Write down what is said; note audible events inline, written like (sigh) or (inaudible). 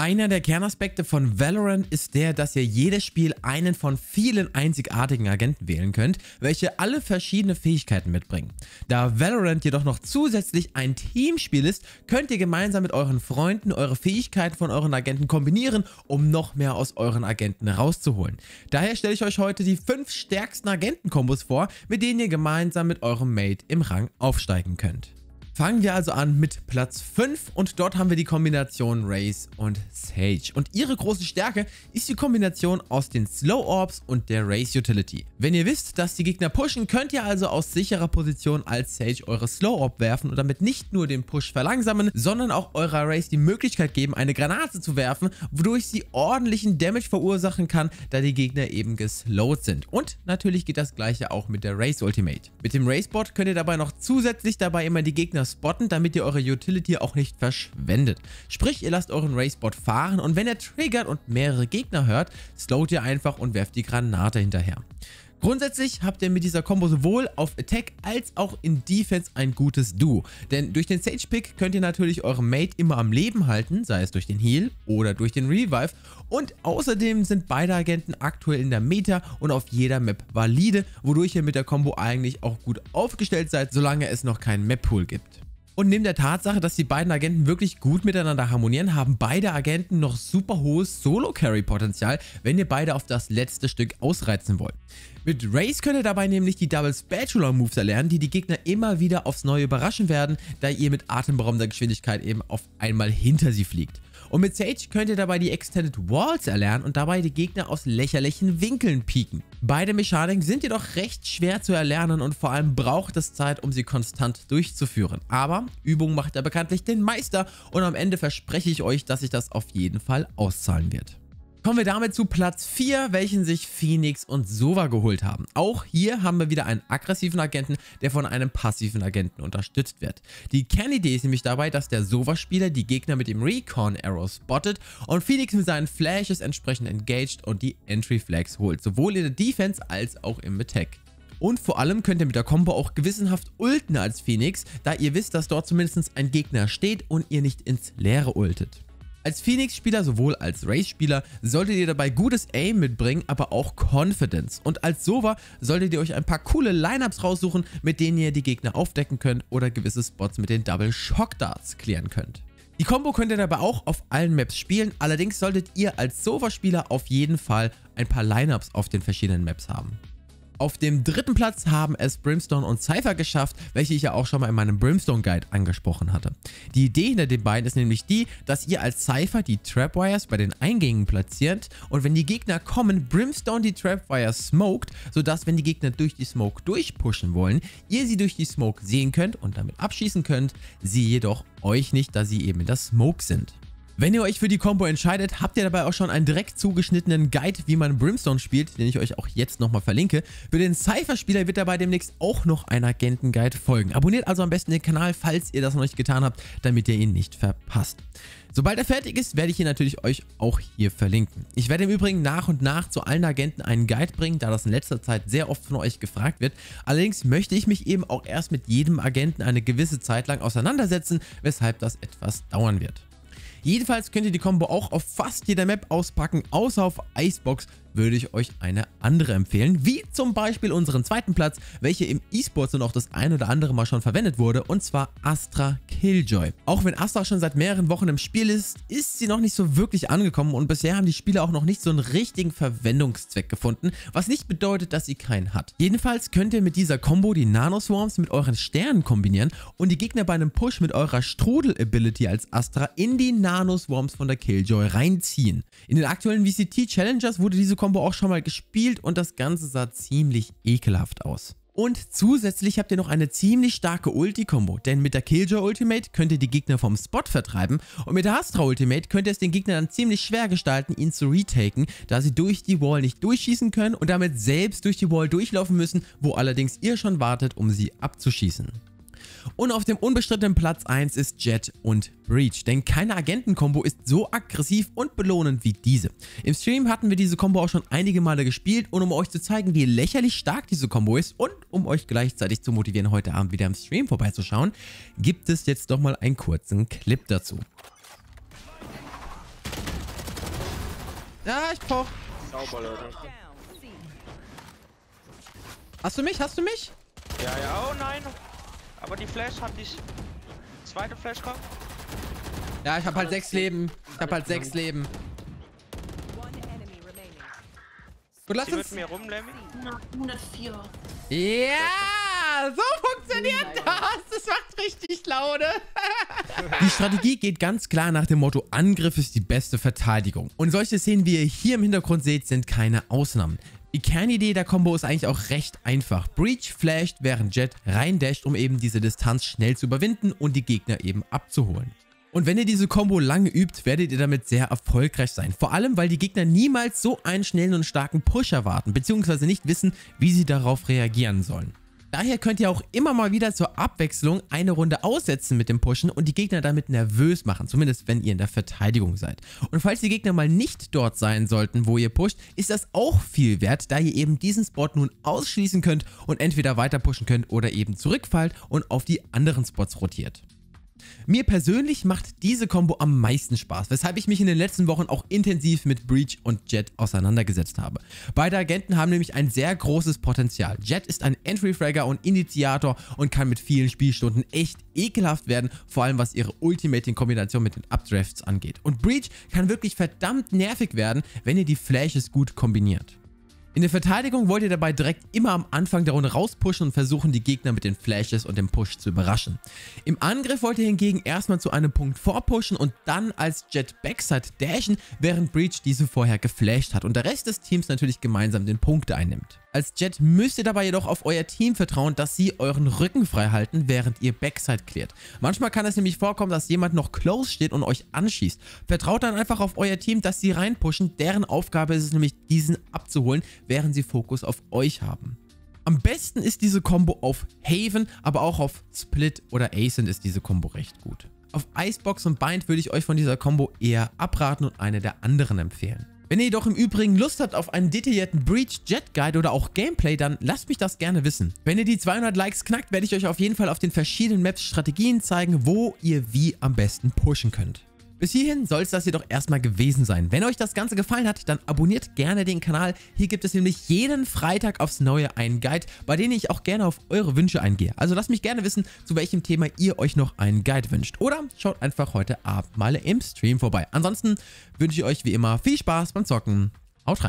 Einer der Kernaspekte von Valorant ist der, dass ihr jedes Spiel einen von vielen einzigartigen Agenten wählen könnt, welche alle verschiedene Fähigkeiten mitbringen. Da Valorant jedoch noch zusätzlich ein Teamspiel ist, könnt ihr gemeinsam mit euren Freunden eure Fähigkeiten von euren Agenten kombinieren, um noch mehr aus euren Agenten rauszuholen. Daher stelle ich euch heute die 5 stärksten Agentenkombos vor, mit denen ihr gemeinsam mit eurem Mate im Rang aufsteigen könnt. Fangen wir also an mit Platz 5 und dort haben wir die Kombination Race und Sage. Und ihre große Stärke ist die Kombination aus den Slow Orbs und der Race Utility. Wenn ihr wisst, dass die Gegner pushen, könnt ihr also aus sicherer Position als Sage eure Slow Orb werfen und damit nicht nur den Push verlangsamen, sondern auch eurer Race die Möglichkeit geben, eine Granate zu werfen, wodurch sie ordentlichen Damage verursachen kann, da die Gegner eben geslowed sind. Und natürlich geht das gleiche auch mit der Race Ultimate. Mit dem Race Bot könnt ihr dabei noch zusätzlich dabei immer die Gegner spotten, damit ihr eure Utility auch nicht verschwendet. Sprich, ihr lasst euren race fahren und wenn er triggert und mehrere Gegner hört, slowt ihr einfach und werft die Granate hinterher. Grundsätzlich habt ihr mit dieser Combo sowohl auf Attack als auch in Defense ein gutes Duo. Denn durch den Sage Pick könnt ihr natürlich eure Mate immer am Leben halten, sei es durch den Heal oder durch den Revive. Und außerdem sind beide Agenten aktuell in der Meta und auf jeder Map valide, wodurch ihr mit der Combo eigentlich auch gut aufgestellt seid, solange es noch keinen Map-Pool gibt. Und neben der Tatsache, dass die beiden Agenten wirklich gut miteinander harmonieren, haben beide Agenten noch super hohes Solo-Carry-Potenzial, wenn ihr beide auf das letzte Stück ausreizen wollt. Mit Race könnt ihr dabei nämlich die Double Spatula Moves erlernen, die die Gegner immer wieder aufs Neue überraschen werden, da ihr mit atemberaubender Geschwindigkeit eben auf einmal hinter sie fliegt. Und mit Sage könnt ihr dabei die Extended Walls erlernen und dabei die Gegner aus lächerlichen Winkeln pieken. Beide Mechaniken sind jedoch recht schwer zu erlernen und vor allem braucht es Zeit, um sie konstant durchzuführen. Aber Übung macht ja bekanntlich den Meister und am Ende verspreche ich euch, dass sich das auf jeden Fall auszahlen wird. Kommen wir damit zu Platz 4, welchen sich Phoenix und Sova geholt haben. Auch hier haben wir wieder einen aggressiven Agenten, der von einem passiven Agenten unterstützt wird. Die Kernidee ist nämlich dabei, dass der Sova-Spieler die Gegner mit dem Recon-Arrow spottet und Phoenix mit seinen Flashes entsprechend engaged und die Entry-Flags holt, sowohl in der Defense als auch im Attack. Und vor allem könnt ihr mit der Combo auch gewissenhaft ulten als Phoenix, da ihr wisst, dass dort zumindest ein Gegner steht und ihr nicht ins Leere ultet. Als Phoenix-Spieler sowohl als Race-Spieler solltet ihr dabei gutes Aim mitbringen, aber auch Confidence. Und als Sova solltet ihr euch ein paar coole Lineups raussuchen, mit denen ihr die Gegner aufdecken könnt oder gewisse Spots mit den Double Shock Darts klären könnt. Die Combo könnt ihr dabei auch auf allen Maps spielen, allerdings solltet ihr als Sova-Spieler auf jeden Fall ein paar Lineups auf den verschiedenen Maps haben. Auf dem dritten Platz haben es Brimstone und Cypher geschafft, welche ich ja auch schon mal in meinem Brimstone Guide angesprochen hatte. Die Idee hinter den beiden ist nämlich die, dass ihr als Cypher die Trapwires bei den Eingängen platziert und wenn die Gegner kommen, Brimstone die Trapwires smoked, sodass wenn die Gegner durch die Smoke durchpushen wollen, ihr sie durch die Smoke sehen könnt und damit abschießen könnt, sie jedoch euch nicht, da sie eben in der Smoke sind. Wenn ihr euch für die Combo entscheidet, habt ihr dabei auch schon einen direkt zugeschnittenen Guide, wie man Brimstone spielt, den ich euch auch jetzt nochmal verlinke. Für den Cypher-Spieler wird dabei demnächst auch noch ein Agenten-Guide folgen. Abonniert also am besten den Kanal, falls ihr das noch nicht getan habt, damit ihr ihn nicht verpasst. Sobald er fertig ist, werde ich ihn natürlich euch auch hier verlinken. Ich werde im Übrigen nach und nach zu allen Agenten einen Guide bringen, da das in letzter Zeit sehr oft von euch gefragt wird. Allerdings möchte ich mich eben auch erst mit jedem Agenten eine gewisse Zeit lang auseinandersetzen, weshalb das etwas dauern wird. Jedenfalls könnt ihr die Combo auch auf fast jeder Map auspacken, außer auf Icebox würde ich euch eine andere empfehlen, wie zum Beispiel unseren zweiten Platz, welche im E-Sports und auch das ein oder andere Mal schon verwendet wurde, und zwar Astra Killjoy. Auch wenn Astra schon seit mehreren Wochen im Spiel ist, ist sie noch nicht so wirklich angekommen und bisher haben die Spieler auch noch nicht so einen richtigen Verwendungszweck gefunden, was nicht bedeutet, dass sie keinen hat. Jedenfalls könnt ihr mit dieser Combo die Nanoswarms mit euren Sternen kombinieren und die Gegner bei einem Push mit eurer Strudel-Ability als Astra in die Nanoswarms von der Killjoy reinziehen. In den aktuellen VCT Challengers wurde diese Kombo Combo auch schon mal gespielt und das Ganze sah ziemlich ekelhaft aus. Und zusätzlich habt ihr noch eine ziemlich starke Ulti-Kombo, denn mit der Killjoy Ultimate könnt ihr die Gegner vom Spot vertreiben und mit der Astra Ultimate könnt ihr es den Gegner dann ziemlich schwer gestalten, ihn zu retaken, da sie durch die Wall nicht durchschießen können und damit selbst durch die Wall durchlaufen müssen, wo allerdings ihr schon wartet, um sie abzuschießen. Und auf dem unbestrittenen Platz 1 ist Jet und Breach, denn keine Agentenkombo ist so aggressiv und belohnend wie diese. Im Stream hatten wir diese Combo auch schon einige Male gespielt und um euch zu zeigen, wie lächerlich stark diese Combo ist und um euch gleichzeitig zu motivieren, heute Abend wieder im Stream vorbeizuschauen, gibt es jetzt doch mal einen kurzen Clip dazu. Ja, ich brauch... Sauber, Leute. Hast du mich? Hast du mich? Ja, ja, oh nein. Aber die Flash hat dich. Zweite Flash kommt. Ja, ich hab halt sechs Leben. Ich hab halt sechs Leben. Gut, lass uns. Mir rum, 104. Ja, so funktioniert das. Das macht richtig Laune. (laughs) die Strategie geht ganz klar nach dem Motto, Angriff ist die beste Verteidigung. Und solche Szenen, wie ihr hier im Hintergrund seht, sind keine Ausnahmen. Die Kernidee der Combo ist eigentlich auch recht einfach. Breach flasht, während Jet reindasht, um eben diese Distanz schnell zu überwinden und die Gegner eben abzuholen. Und wenn ihr diese Combo lange übt, werdet ihr damit sehr erfolgreich sein. Vor allem, weil die Gegner niemals so einen schnellen und starken Push erwarten, beziehungsweise nicht wissen, wie sie darauf reagieren sollen. Daher könnt ihr auch immer mal wieder zur Abwechslung eine Runde aussetzen mit dem Pushen und die Gegner damit nervös machen, zumindest wenn ihr in der Verteidigung seid. Und falls die Gegner mal nicht dort sein sollten, wo ihr pusht, ist das auch viel wert, da ihr eben diesen Spot nun ausschließen könnt und entweder weiter pushen könnt oder eben zurückfallt und auf die anderen Spots rotiert. Mir persönlich macht diese Combo am meisten Spaß, weshalb ich mich in den letzten Wochen auch intensiv mit Breach und Jet auseinandergesetzt habe. Beide Agenten haben nämlich ein sehr großes Potenzial. Jet ist ein Entry-Fragger und Initiator und kann mit vielen Spielstunden echt ekelhaft werden, vor allem was ihre Ultimate in Kombination mit den Updrafts angeht. Und Breach kann wirklich verdammt nervig werden, wenn ihr die Flashes gut kombiniert. In der Verteidigung wollt ihr dabei direkt immer am Anfang der Runde rauspushen und versuchen, die Gegner mit den Flashes und dem Push zu überraschen. Im Angriff wollt ihr hingegen erstmal zu einem Punkt vorpushen und dann als Jet Backside dashen, während Breach diese vorher geflasht hat und der Rest des Teams natürlich gemeinsam den Punkt einnimmt. Als Jet müsst ihr dabei jedoch auf euer Team vertrauen, dass sie euren Rücken frei halten, während ihr Backside klärt. Manchmal kann es nämlich vorkommen, dass jemand noch close steht und euch anschießt. Vertraut dann einfach auf euer Team, dass sie reinpushen. Deren Aufgabe ist es nämlich, diesen abzuholen, während sie Fokus auf euch haben. Am besten ist diese Combo auf Haven, aber auch auf Split oder Ascent ist diese Combo recht gut. Auf Icebox und Bind würde ich euch von dieser Combo eher abraten und eine der anderen empfehlen. Wenn ihr jedoch im Übrigen Lust habt auf einen detaillierten Breach Jet Guide oder auch Gameplay, dann lasst mich das gerne wissen. Wenn ihr die 200 Likes knackt, werde ich euch auf jeden Fall auf den verschiedenen Maps Strategien zeigen, wo ihr wie am besten pushen könnt. Bis hierhin soll es das jedoch erstmal gewesen sein. Wenn euch das Ganze gefallen hat, dann abonniert gerne den Kanal. Hier gibt es nämlich jeden Freitag aufs Neue einen Guide, bei dem ich auch gerne auf eure Wünsche eingehe. Also lasst mich gerne wissen, zu welchem Thema ihr euch noch einen Guide wünscht. Oder schaut einfach heute Abend mal im Stream vorbei. Ansonsten wünsche ich euch wie immer viel Spaß beim Zocken. Haut rein!